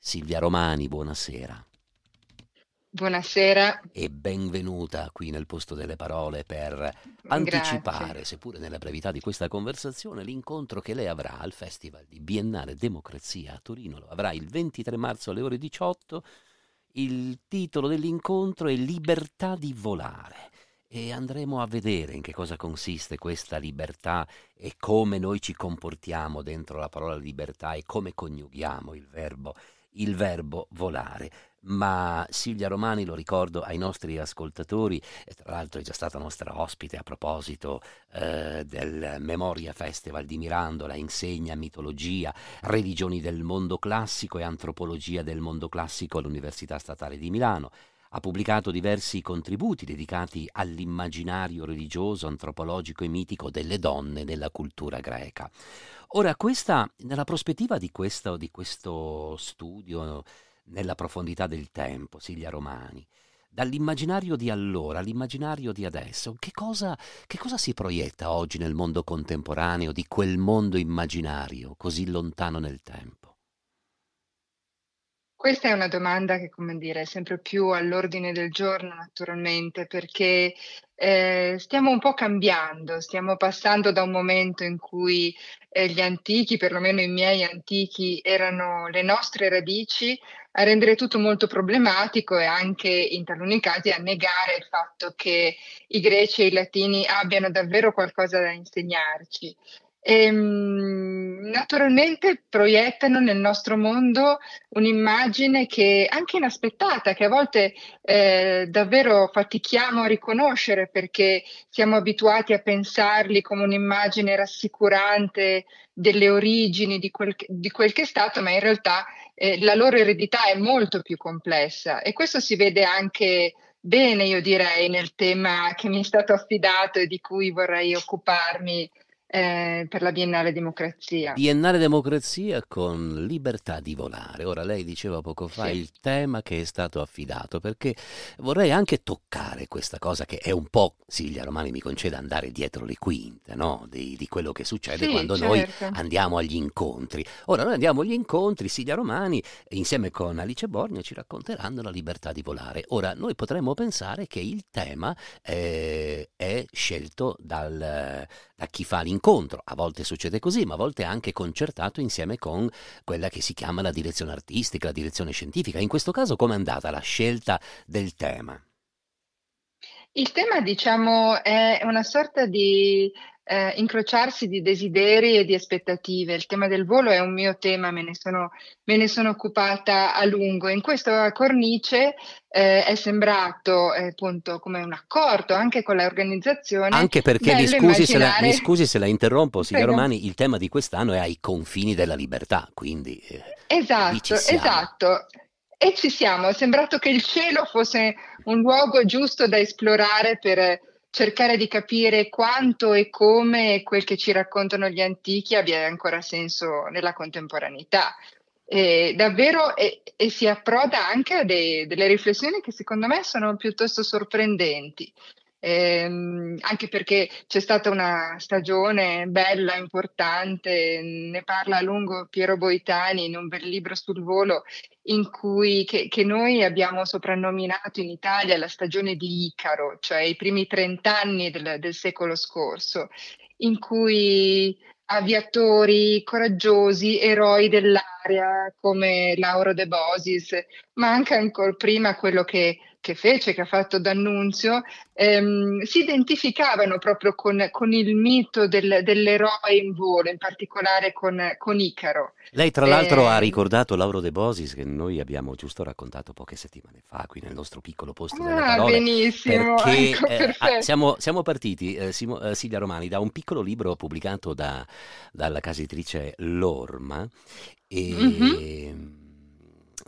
Silvia Romani, buonasera. Buonasera. E benvenuta qui nel posto delle parole per anticipare, Grazie. seppure nella brevità di questa conversazione, l'incontro che lei avrà al Festival di Biennale Democrazia a Torino. Lo avrà il 23 marzo alle ore 18. Il titolo dell'incontro è Libertà di volare e andremo a vedere in che cosa consiste questa libertà e come noi ci comportiamo dentro la parola libertà e come coniughiamo il verbo il verbo volare. Ma Silvia Romani, lo ricordo ai nostri ascoltatori, e tra l'altro è già stata nostra ospite a proposito eh, del Memoria Festival di Mirandola, insegna mitologia, religioni del mondo classico e antropologia del mondo classico all'Università Statale di Milano. Ha pubblicato diversi contributi dedicati all'immaginario religioso, antropologico e mitico delle donne nella cultura greca. Ora, questa, nella prospettiva di questo, di questo studio, nella profondità del tempo, Silvia Romani, dall'immaginario di allora all'immaginario di adesso, che cosa, che cosa, si proietta oggi nel mondo contemporaneo di quel mondo immaginario così lontano nel tempo? Questa è una domanda che, come dire, è sempre più all'ordine del giorno naturalmente, perché eh, stiamo un po' cambiando, stiamo passando da un momento in cui eh, gli antichi, perlomeno i miei antichi, erano le nostre radici, a rendere tutto molto problematico e anche in taluni casi a negare il fatto che i greci e i latini abbiano davvero qualcosa da insegnarci e ehm, naturalmente proiettano nel nostro mondo un'immagine che anche inaspettata, che a volte eh, davvero fatichiamo a riconoscere perché siamo abituati a pensarli come un'immagine rassicurante delle origini di quel, di quel che è stato, ma in realtà eh, la loro eredità è molto più complessa e questo si vede anche bene, io direi, nel tema che mi è stato affidato e di cui vorrei occuparmi eh, per la Biennale Democrazia. Biennale Democrazia con libertà di volare. Ora lei diceva poco fa sì. il tema che è stato affidato, perché vorrei anche toccare questa cosa che è un po', Silvia Romani mi concede andare dietro le quinte, no? di, di, quello che succede sì, quando certo. noi andiamo agli incontri. Ora noi andiamo agli incontri, Silvia Romani insieme con Alice Borgna ci racconteranno la libertà di volare. Ora noi potremmo pensare che il tema eh, è scelto dal, da chi fa l'incontro incontro, a volte succede così, ma a volte anche concertato insieme con quella che si chiama la direzione artistica, la direzione scientifica. In questo caso com'è andata la scelta del tema? Il tema, diciamo, è una sorta di eh, incrociarsi di desideri e di aspettative. Il tema del volo è un mio tema, me ne sono, me ne sono occupata a lungo. In questa cornice eh, è sembrato eh, appunto come un accordo anche con l'organizzazione. Anche perché mi scusi, immaginare... la, mi scusi, se la, interrompo, signor Prego. Romani, il tema di quest'anno è ai confini della libertà, quindi. Eh, esatto, esatto. E ci siamo, è sembrato che il cielo fosse un luogo giusto da esplorare per cercare di capire quanto e come quel che ci raccontano gli antichi abbia ancora senso nella contemporaneità. E davvero e, e, si approda anche a dei, delle riflessioni che secondo me sono piuttosto sorprendenti ehm, anche perché c'è stata una stagione bella, importante, ne parla a lungo Piero Boitani in un bel libro sul volo in cui, che, che noi abbiamo soprannominato in Italia la stagione di Icaro, cioè i primi trent'anni del, del secolo scorso, in cui aviatori coraggiosi, eroi dell'area come Lauro De Bosis, ma anche ancora prima quello che che fece, che ha fatto D'Annunzio, ehm, si identificavano proprio con, con il mito del, dell'eroe in volo, in particolare con, con Icaro. Lei tra l'altro eh, ha ehm, ricordato Lauro De Bosis che noi abbiamo giusto raccontato poche settimane fa qui nel nostro piccolo posto delle ah, parole. Benissimo, perché, ecco, eh, ah, siamo, siamo, partiti, eh, Simo, eh, Silvia Romani, da un piccolo libro pubblicato da, dalla casa editrice Lorma e... Mm-hmm ehm,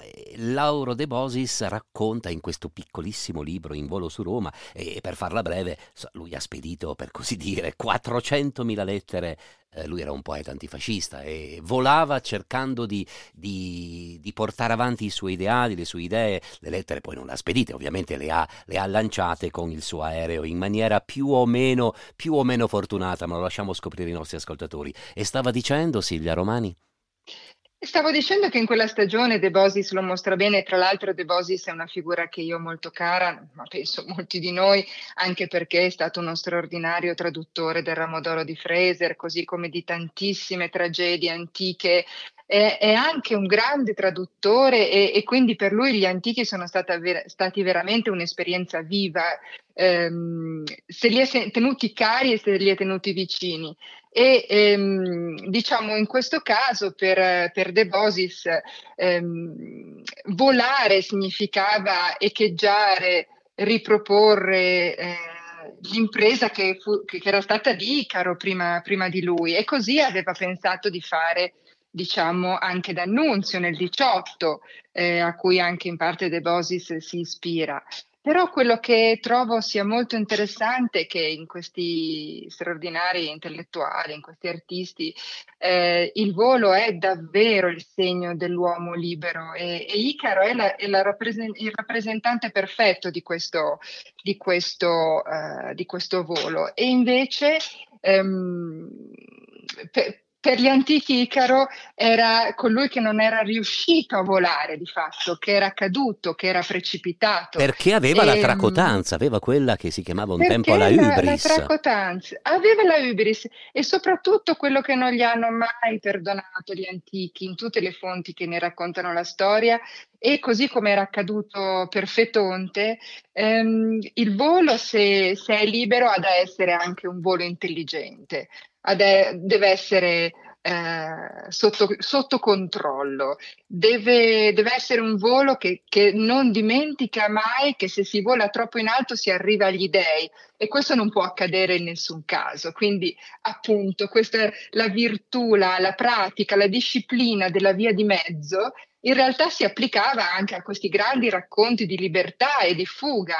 eh, Lauro De Bosis racconta in questo piccolissimo libro in volo su Roma e per farla breve lui ha spedito per così dire 400.000 lettere eh, lui era un poeta antifascista e volava cercando di, di, di, portare avanti i suoi ideali, le sue idee, le lettere poi non le ha spedite, ovviamente le ha, le ha lanciate con il suo aereo in maniera più o, meno, più o meno fortunata, ma lo lasciamo scoprire i nostri ascoltatori. E stava dicendo Silvia Romani? Stavo dicendo che in quella stagione De Bosis lo mostra bene, tra l'altro De Bosis è una figura che io ho molto cara, ma penso molti di noi, anche perché è stato uno straordinario traduttore del Ramodoro di Fraser, così come di tantissime tragedie antiche è, è anche un grande traduttore e, e, quindi per lui gli antichi sono ver- stati veramente un'esperienza viva, ehm, se li è tenuti cari e se li è tenuti vicini. E ehm, diciamo in questo caso per, per De Bosis ehm, volare significava echeggiare, riproporre. Eh, l'impresa che, fu, che, era stata di Icaro prima, prima, di lui e così aveva pensato di fare diciamo anche d'annunzio nel 18, eh, a cui anche in parte De Bosis si ispira. Però quello che trovo sia molto interessante è che in questi straordinari intellettuali, in questi artisti, eh, il volo è davvero il segno dell'uomo libero e, e Icaro è, la, è la rappresen- il rappresentante perfetto di questo, di questo, uh, di questo volo. E invece ehm, per, per gli antichi Icaro era colui che non era riuscito a volare di fatto, che era caduto, che era precipitato. Perché aveva e, la ehm, tracotanza, aveva quella che si chiamava un tempo la Ubris. La, la tracotanza, aveva la Ubris e soprattutto quello che non gli hanno mai perdonato gli antichi, in tutte le fonti che ne raccontano la storia, e così come era accaduto per Fetonte, ehm, il volo, se, se, è libero, ha da essere anche un volo intelligente, è, deve essere eh, sotto, sotto, controllo, deve, deve, essere un volo che, che non dimentica mai che se si vola troppo in alto si arriva agli dèi e questo non può accadere in nessun caso. Quindi, appunto, questa è la virtù, la, la pratica, la disciplina della via di mezzo in realtà si applicava anche a questi grandi racconti di libertà e di fuga,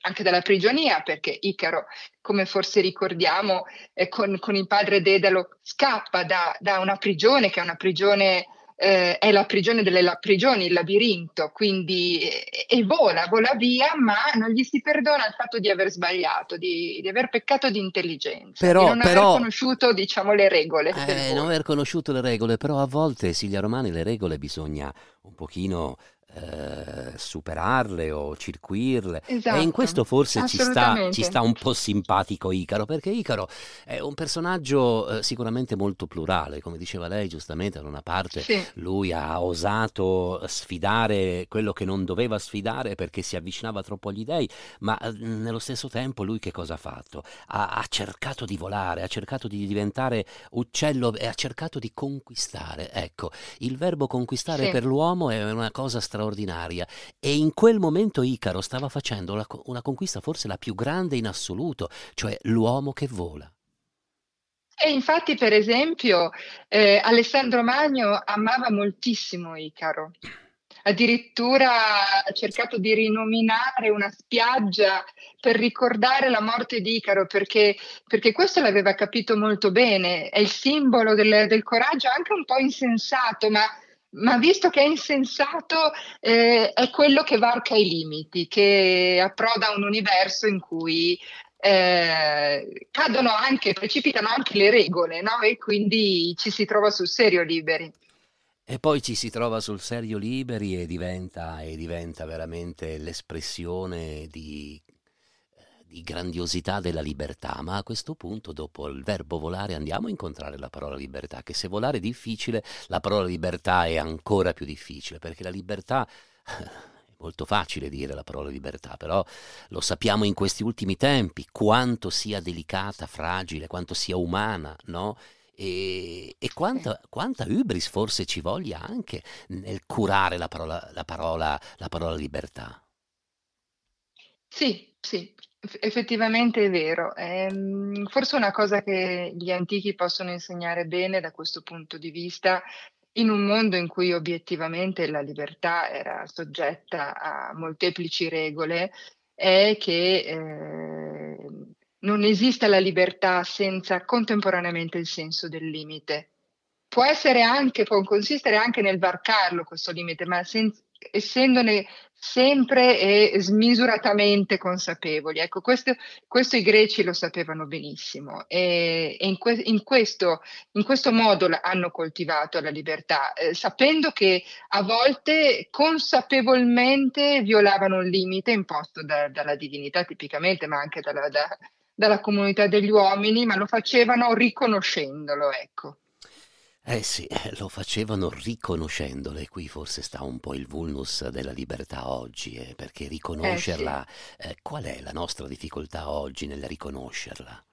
anche dalla prigionia, perché Icaro, come forse ricordiamo, eh, con, con, il padre Dedalo scappa da, da, una prigione che è una prigione eh, è la prigione delle la prigioni, il labirinto, quindi e, eh, e vola, vola via, ma non gli si perdona il fatto di aver sbagliato, di, di aver peccato di intelligenza, però, di non però, aver conosciuto diciamo, le regole. Eh, non aver conosciuto le regole, però a volte, Silvia Romani, le regole bisogna un pochino eh, superarle o circuirle. Esatto, e in esatto, questo forse ci sta, ci sta, un po' simpatico Icaro, perché Icaro è un personaggio eh, sicuramente molto plurale, come diceva lei giustamente, da una parte sì. lui ha osato sfidare quello che non doveva sfidare perché si avvicinava troppo agli dei, ma eh, nello stesso tempo lui che cosa ha fatto? Ha, ha, cercato di volare, ha cercato di diventare uccello e ha cercato di conquistare. Ecco, il verbo conquistare sì. per l'uomo è una cosa straordinaria straordinaria e in quel momento Icaro stava facendo una, una conquista forse la più grande in assoluto, cioè l'uomo che vola. E infatti, per esempio, eh, Alessandro Magno amava moltissimo Icaro. Addirittura ha cercato di rinominare una spiaggia per ricordare la morte di Icaro, perché, perché questo l'aveva capito molto bene. È il simbolo del, del coraggio, anche un po' insensato, ma ma visto che è insensato, eh, è quello che varca i limiti, che approda un universo in cui eh, cadono anche, precipitano anche le regole, no? E quindi ci si trova sul serio liberi. E poi ci si trova sul serio liberi e diventa, e diventa veramente l'espressione di di grandiosità della libertà, ma a questo punto dopo il verbo volare andiamo a incontrare la parola libertà, che se volare è difficile, la parola libertà è ancora più difficile, perché la libertà... Eh, molto facile dire la parola libertà, però lo sappiamo in questi ultimi tempi quanto sia delicata, fragile, quanto sia umana, no? E, e quanta, quanta, ubris forse ci voglia anche nel curare la parola, la parola, la parola libertà. Sì, sì, Effettivamente è vero. È ehm, forse una cosa che gli antichi possono insegnare bene da questo punto di vista, in un mondo in cui obiettivamente la libertà era soggetta a molteplici regole, è che eh, non esiste la libertà senza contemporaneamente il senso del limite. Può essere anche, può consistere anche nel varcarlo questo limite, ma sen- essendone sempre e smisuratamente consapevoli. Ecco, questo, questo i greci lo sapevano benissimo e, e in, que, in, questo, in, questo, modo hanno coltivato la libertà, eh, sapendo che a volte consapevolmente violavano un limite imposto da, dalla divinità tipicamente, ma anche dalla, da, dalla comunità degli uomini, ma lo facevano riconoscendolo. Ecco. Eh sì, eh, lo facevano riconoscendole, qui forse sta un po' il vulnus della libertà oggi, eh, perché eh riconoscerla, eh sì. qual è la nostra difficoltà oggi nel riconoscerla?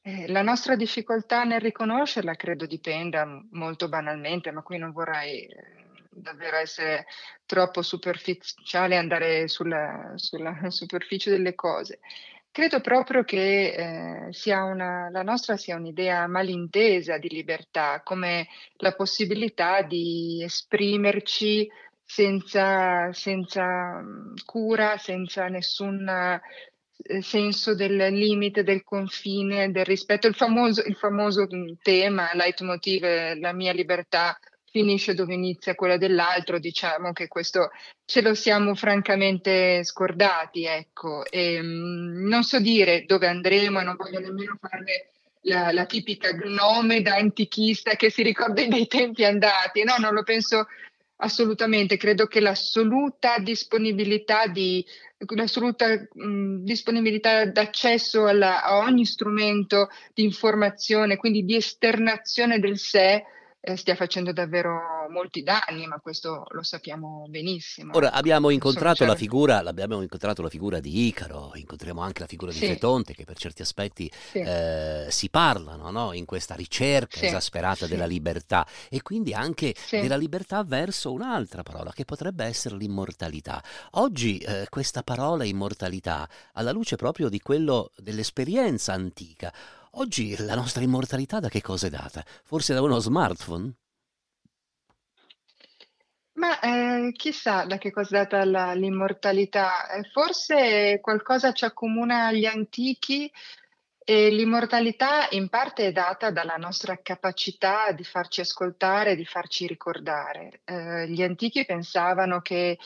Eh, la nostra difficoltà nel riconoscerla credo dipenda molto banalmente, ma qui non vorrei davvero essere troppo superficiale cioè e andare sulla, sulla superficie delle cose. Credo proprio che eh, sia una, la nostra sia un'idea malintesa di libertà, come la possibilità di esprimerci senza, senza mm, cura, senza nessun eh, senso del limite, del confine, del rispetto, il famoso, il famoso mm, tema, leitmotiv, eh, la mia libertà finisce dove inizia quella dell'altro, diciamo che questo ce lo siamo francamente scordati, ecco. E, ehm, mh, non so dire dove andremo non voglio nemmeno farne la, la, tipica gnome da antichista che si ricorda dei tempi andati, no, non lo penso assolutamente, credo che l'assoluta disponibilità di l'assoluta mh, disponibilità d'accesso alla, a ogni strumento di informazione, quindi di esternazione del sé, eh, stia facendo davvero molti danni, ma questo lo sappiamo benissimo. Ora abbiamo incontrato, la certo. figura, incontrato la figura, di Icaro, incontriamo anche la figura sì. di Fetonte che per certi aspetti sì. eh, si parlano no? in questa ricerca sì. esasperata della libertà e quindi anche della libertà verso un'altra parola che potrebbe essere l'immortalità. Oggi eh, questa parola immortalità alla luce proprio di quello dell'esperienza antica Oggi la nostra immortalità da che cosa è data? Forse da uno smartphone? Ma eh, chissà da che cosa è data la, l'immortalità, eh, forse qualcosa ci accomuna agli antichi e l'immortalità in parte è data dalla nostra capacità di farci ascoltare, di farci ricordare. Eh, gli antichi pensavano che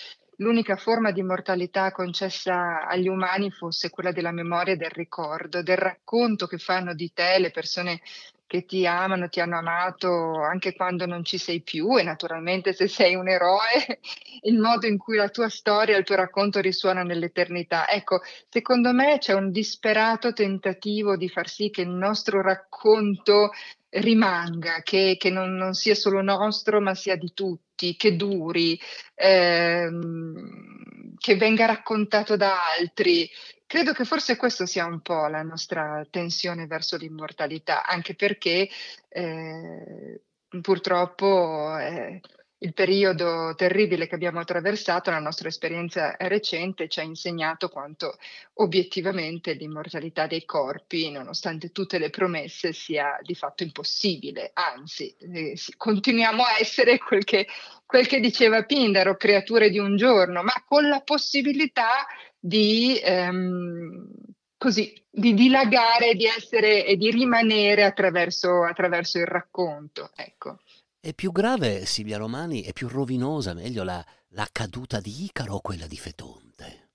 l'unica forma di immortalità concessa agli umani fosse quella della memoria, del ricordo, del racconto che fanno di te le persone che ti amano, ti hanno amato anche quando non ci sei più e naturalmente se sei un eroe, il modo in cui la tua storia, il tuo racconto risuona nell'eternità. Ecco, secondo me c'è un disperato tentativo di far sì che il nostro racconto rimanga, che, che non, non, sia solo nostro, ma sia di tutti, che duri, ehm, che venga raccontato da altri. Credo che forse questa sia un po' la nostra tensione verso l'immortalità, anche perché eh, purtroppo eh, il periodo terribile che abbiamo attraversato, la nostra esperienza recente ci ha insegnato quanto obiettivamente l'immortalità dei corpi, nonostante tutte le promesse, sia di fatto impossibile. Anzi, eh, continuiamo a essere quel che, quel che diceva Pindaro, creature di un giorno, ma con la possibilità di... Ehm, così, di dilagare, di essere e di rimanere attraverso, attraverso il racconto. Ecco. È più grave, Silvia Romani, è più rovinosa, meglio, la, la caduta di Icaro o quella di Fetonte?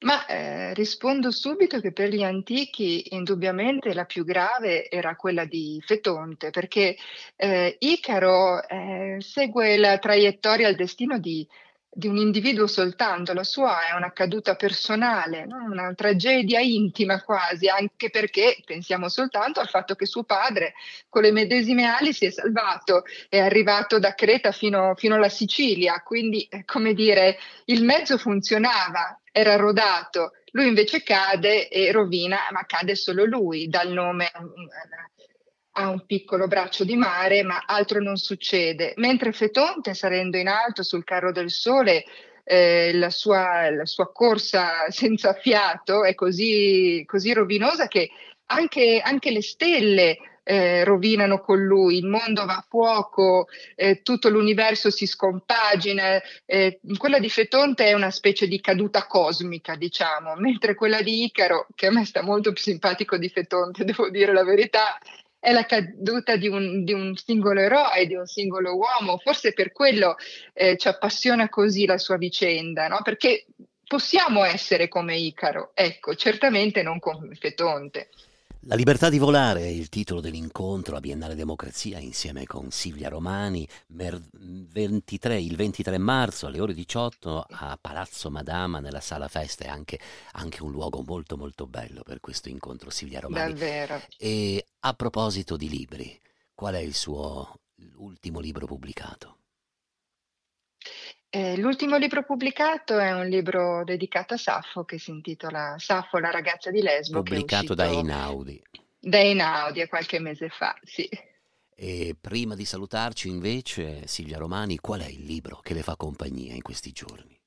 Ma eh, rispondo subito che per gli antichi indubbiamente la più grave era quella di Fetonte, perché eh, Icaro eh, segue la traiettoria, il destino di di un individuo soltanto, la sua è una caduta personale, no? una tragedia intima quasi, anche perché pensiamo soltanto al fatto che suo padre con le medesime ali si è salvato, è arrivato da Creta fino, fino alla Sicilia, quindi eh, come dire il mezzo funzionava, era rodato, lui invece cade e rovina, ma cade solo lui dal nome eh, ha un piccolo braccio di mare, ma altro non succede. Mentre Fetonte, salendo in alto sul carro del sole, eh, la, sua, la, sua, corsa senza fiato è così, così rovinosa che anche, anche le stelle eh, rovinano con lui, il mondo va a fuoco, eh, tutto l'universo si scompagina. Eh, quella di Fetonte è una specie di caduta cosmica, diciamo, mentre quella di Icaro, che a me sta molto più simpatico di Fetonte, devo dire la verità, è la caduta di un, di un singolo eroe, di un singolo uomo, forse per quello eh, ci appassiona così la sua vicenda, no? perché possiamo essere come Icaro, ecco, certamente non come Fetonte. La libertà di volare è il titolo dell'incontro a Biennale Democrazia insieme con Silvia Romani mer- 23, il 23 marzo alle ore 18 a Palazzo Madama nella sala festa è anche, anche un luogo molto molto bello per questo incontro Silvia Romani. Davvero. E a proposito di libri, qual è il suo ultimo libro pubblicato? Eh, l'ultimo libro pubblicato è un libro dedicato a Saffo che si intitola Saffo, la ragazza di Lesbo. Pubblicato da Einaudi. Da Einaudi qualche mese fa, sì. E prima di salutarci invece, Silvia Romani, qual è il libro che le fa compagnia in questi giorni?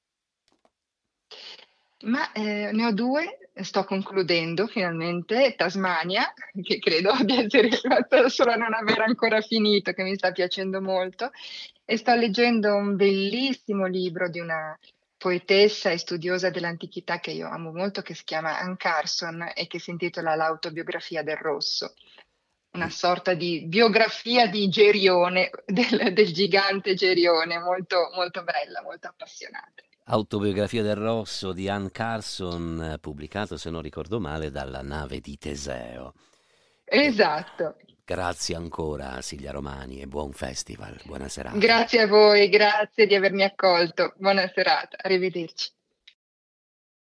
Ma eh, ne ho due, sto concludendo finalmente, Tasmania, che credo abbia arrivato solo a non aver ancora finito, che mi sta piacendo molto, e sto leggendo un bellissimo libro di una poetessa e studiosa dell'antichità che io amo molto, che si chiama Ann Carson e che si intitola L'autobiografia del rosso, una sorta di biografia di Gerione, del, del gigante Gerione, molto, molto bella, molto appassionante. Autobiografia del Rosso di Ann Carson, eh, pubblicato, se non ricordo male, dalla nave di Teseo. Esatto. Grazie ancora Silvia Romani e buon festival, buona serata. Grazie a voi, grazie di avermi accolto, buona serata, arrivederci.